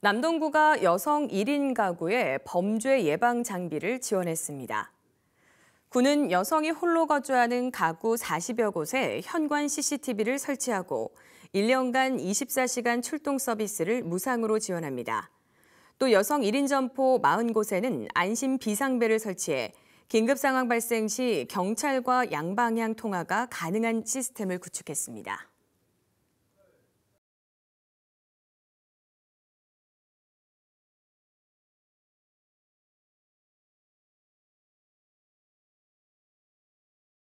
남동구가 여성 1인 가구의 범죄 예방 장비를 지원했습니다. 구는 여성이 홀로 거주하는 가구 40여 곳에 현관 CCTV를 설치하고 1년간 24시간 출동 서비스를 무상으로 지원합니다. 또 여성 1인 점포 40곳에는 안심 비상벨을 설치해 긴급 상황 발생 시 경찰과 양방향 통화가 가능한 시스템을 구축했습니다.